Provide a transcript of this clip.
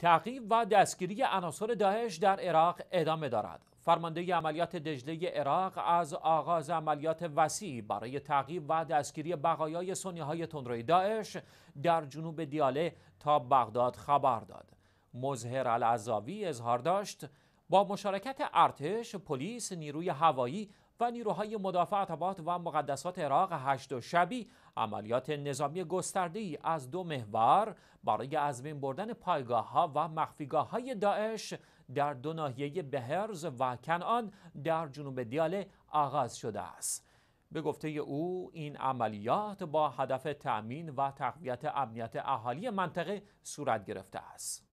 تعقیب و دستگیری عناصر داعش در عراق ادامه دارد فرمانده عملیات دجله عراق از آغاز عملیات وسیع برای تعقیب و دستگیری بقایای سنی های تندروی داعش در جنوب دیاله تا بغداد خبر داد مظهر العزاوی اظهار داشت با مشارکت ارتش، پلیس، نیروی هوایی و نیروهای مدافع عطبات و مقدسات عراق هشت و شبی عملیات نظامی گسترده ای از دو محور برای از بین بردن پایگاه ها و مخفیگاه های داعش در دو ناحیه بهرز و کنعان در جنوب دیاله آغاز شده است. به گفته او این عملیات با هدف تأمین و تقویت امنیت اهالی منطقه صورت گرفته است.